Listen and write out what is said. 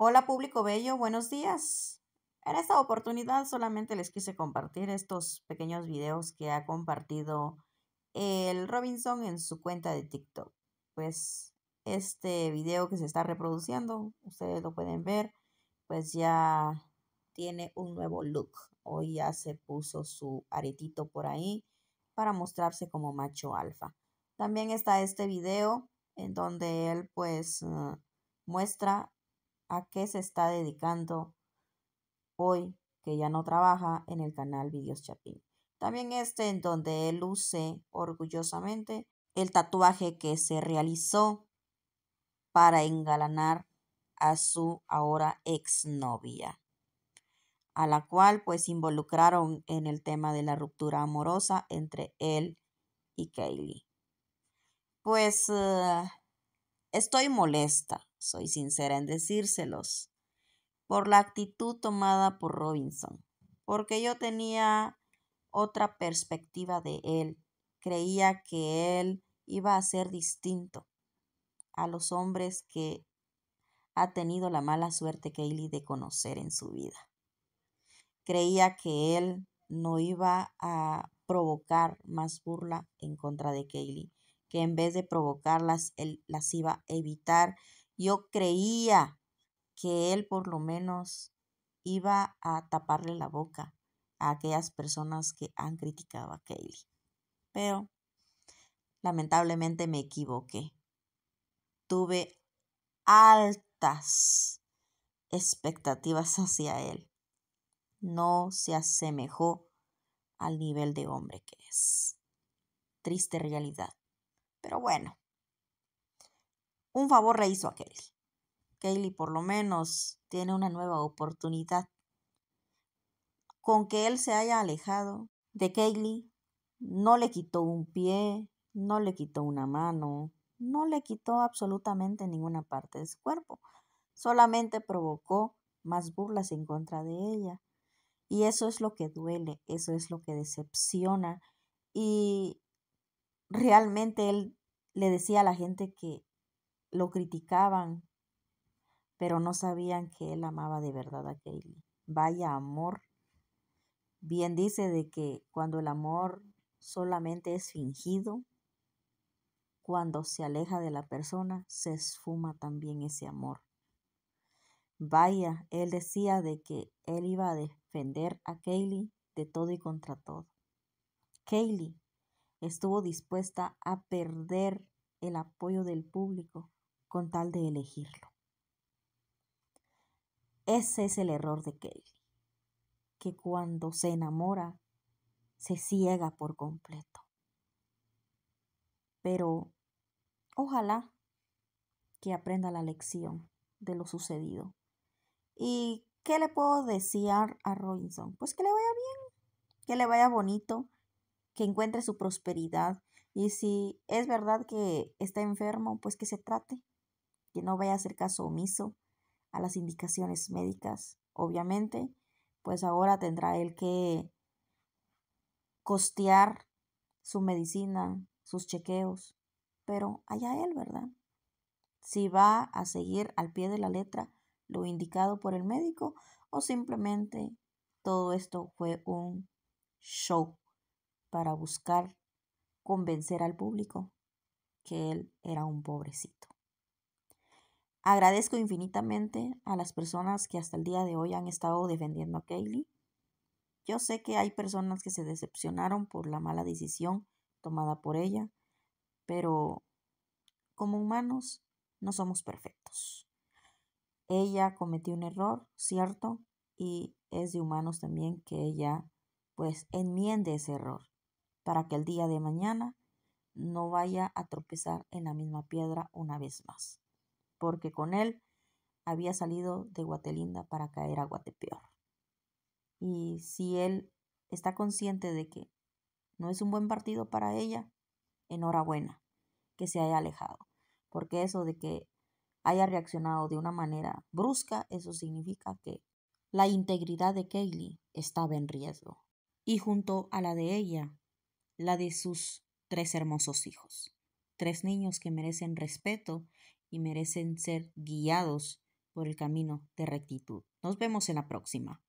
Hola público bello, buenos días. En esta oportunidad solamente les quise compartir estos pequeños videos que ha compartido el Robinson en su cuenta de TikTok. Pues este video que se está reproduciendo, ustedes lo pueden ver, pues ya tiene un nuevo look. Hoy ya se puso su aretito por ahí para mostrarse como macho alfa. También está este video en donde él pues eh, muestra a qué se está dedicando hoy que ya no trabaja en el canal Videos Chapín. También este en donde él use orgullosamente el tatuaje que se realizó para engalanar a su ahora exnovia, a la cual pues involucraron en el tema de la ruptura amorosa entre él y Kaylee. Pues eh, Estoy molesta, soy sincera en decírselos, por la actitud tomada por Robinson, porque yo tenía otra perspectiva de él, creía que él iba a ser distinto a los hombres que ha tenido la mala suerte Kaylee de conocer en su vida. Creía que él no iba a provocar más burla en contra de Kaylee que en vez de provocarlas, él las iba a evitar. Yo creía que él por lo menos iba a taparle la boca a aquellas personas que han criticado a Kaylee. Pero lamentablemente me equivoqué. Tuve altas expectativas hacia él. No se asemejó al nivel de hombre que es. Triste realidad. Pero bueno, un favor le hizo a Kaylee. Kaylee por lo menos tiene una nueva oportunidad. Con que él se haya alejado de Kaylee, no le quitó un pie, no le quitó una mano, no le quitó absolutamente ninguna parte de su cuerpo. Solamente provocó más burlas en contra de ella. Y eso es lo que duele, eso es lo que decepciona. Y realmente él le decía a la gente que lo criticaban, pero no sabían que él amaba de verdad a Kaylee. Vaya amor. Bien dice de que cuando el amor solamente es fingido, cuando se aleja de la persona, se esfuma también ese amor. Vaya, él decía de que él iba a defender a Kaylee de todo y contra todo. Kaylee, estuvo dispuesta a perder el apoyo del público con tal de elegirlo. Ese es el error de Kelly, que cuando se enamora se ciega por completo. Pero ojalá que aprenda la lección de lo sucedido. ¿Y qué le puedo decir a Robinson? Pues que le vaya bien, que le vaya bonito, que encuentre su prosperidad. Y si es verdad que está enfermo, pues que se trate, que no vaya a hacer caso omiso a las indicaciones médicas. Obviamente, pues ahora tendrá él que costear su medicina, sus chequeos, pero allá él, ¿verdad? Si va a seguir al pie de la letra lo indicado por el médico o simplemente todo esto fue un show para buscar convencer al público que él era un pobrecito. Agradezco infinitamente a las personas que hasta el día de hoy han estado defendiendo a Kaylee. Yo sé que hay personas que se decepcionaron por la mala decisión tomada por ella, pero como humanos no somos perfectos. Ella cometió un error, cierto, y es de humanos también que ella pues enmiende ese error para que el día de mañana no vaya a tropezar en la misma piedra una vez más, porque con él había salido de Guatelinda para caer a Guatepeor. Y si él está consciente de que no es un buen partido para ella, enhorabuena que se haya alejado, porque eso de que haya reaccionado de una manera brusca, eso significa que la integridad de Kaylee estaba en riesgo. Y junto a la de ella, la de sus tres hermosos hijos, tres niños que merecen respeto y merecen ser guiados por el camino de rectitud. Nos vemos en la próxima.